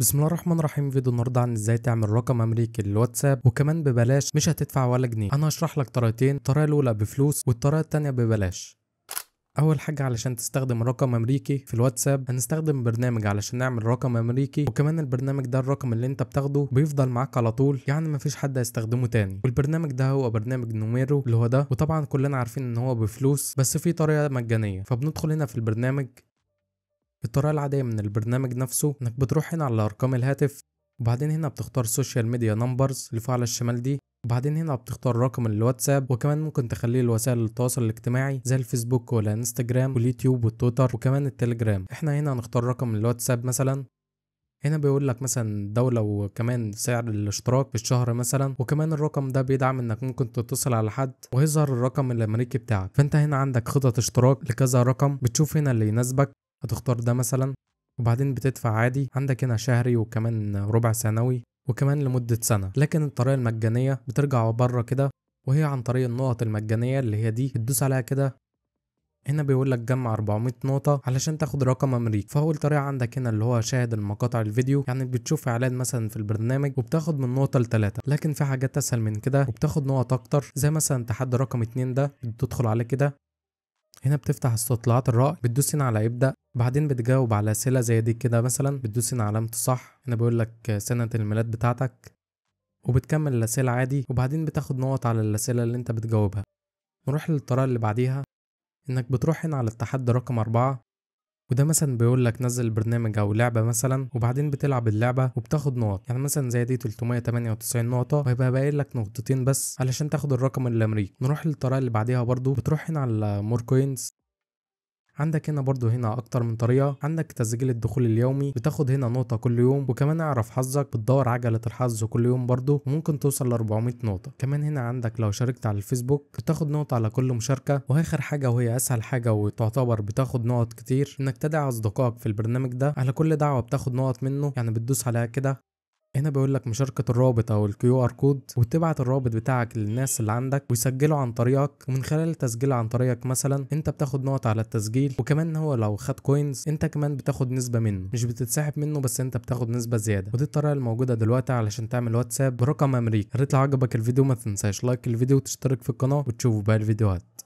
بسم الله الرحمن الرحيم فيديو النهارده عن ازاي تعمل رقم امريكي للواتساب وكمان ببلاش مش هتدفع ولا جنيه انا هشرح لك طريقتين الطريقه الاولى بفلوس والطريقه الثانيه ببلاش اول حاجه علشان تستخدم رقم امريكي في الواتساب هنستخدم برنامج علشان نعمل رقم امريكي وكمان البرنامج ده الرقم اللي انت بتاخده بيفضل معاك على طول يعني مفيش حد هيستخدمه تاني والبرنامج ده هو برنامج نوميرو اللي هو ده وطبعا كلنا عارفين ان هو بفلوس بس في طريقه مجانيه فبندخل هنا في البرنامج الطريقه العاديه من البرنامج نفسه انك بتروح هنا على ارقام الهاتف وبعدين هنا بتختار سوشيال ميديا نمبرز اللي فوق على الشمال دي وبعدين هنا بتختار رقم الواتساب وكمان ممكن تخليه لوسائل التواصل الاجتماعي زي الفيسبوك والانستجرام واليوتيوب والتويتر وكمان التليجرام احنا هنا هنختار رقم الواتساب مثلا هنا بيقول لك مثلا دولة وكمان سعر الاشتراك في الشهر مثلا وكمان الرقم ده بيدعم انك ممكن تتصل على حد ويظهر الرقم الامريكي بتاعك فانت هنا عندك خطط اشتراك لكذا رقم بتشوف هنا اللي يناسبك هتختار ده مثلا وبعدين بتدفع عادي عندك هنا شهري وكمان ربع سنوي وكمان لمدة سنة لكن الطريقة المجانية بترجع بره كده وهي عن طريق النقط المجانية اللي هي دي بتدوس عليها كده هنا بيقول لك جمع 400 نقطة علشان تاخد رقم أمريكي فأول طريقة عندك هنا اللي هو شاهد المقاطع الفيديو يعني بتشوف إعلان مثلا في البرنامج وبتاخد من نقطة لتلاتة لكن في حاجات أسهل من كده وبتاخد نقط أكتر زي مثلا تحدي رقم اتنين ده بتدخل عليه كده هنا بتفتح استطلاعات الرأي بتدوسين على يبدأ بعدين بتجاوب على أسئلة زي دي كده مثلا بتدوسين علامة صح هنا بيقول لك سنة الميلاد بتاعتك وبتكمل الأسئلة عادي وبعدين بتاخد نقط على الأسئلة اللي أنت بتجاوبها نروح للطريقة اللي بعديها إنك بتروح هنا على التحدي رقم أربعة وده مثلا بيقول لك نزل برنامج او لعبه مثلا وبعدين بتلعب اللعبه وبتاخد نقط يعني مثلا زي دي 398 نقطه وهيبقى باقي لك نقطتين بس علشان تاخد الرقم الامريكي نروح للطريقه اللي بعديها برضو بتروح هنا على مور كوينز عندك هنا برضو هنا اكتر من طريقه عندك تسجيل الدخول اليومي بتاخد هنا نقطه كل يوم وكمان اعرف حظك بتدور عجله الحظ كل يوم برضو وممكن توصل ل 400 نقطه كمان هنا عندك لو شاركت على الفيسبوك بتاخد نقطه على كل مشاركه واخر حاجه وهي اسهل حاجه وتعتبر بتاخد نقط كتير انك تدعي اصدقائك في البرنامج ده على كل دعوه بتاخد نقط منه يعني بتدوس عليها كده هنا بيقول لك مشاركة الرابط أو الكيو آر كود وتبعت الرابط بتاعك للناس اللي عندك ويسجلوا عن طريقك ومن خلال التسجيل عن طريقك مثلا أنت بتاخد نقط على التسجيل وكمان هو لو خد كوينز أنت كمان بتاخد نسبة منه مش بتتسحب منه بس أنت بتاخد نسبة زيادة ودي الطريقة الموجودة دلوقتي علشان تعمل واتساب برقم أمريكي يا ريت لو عجبك الفيديو ما تنساش لايك الفيديو وتشترك في القناة وتشوفوا باقي الفيديوهات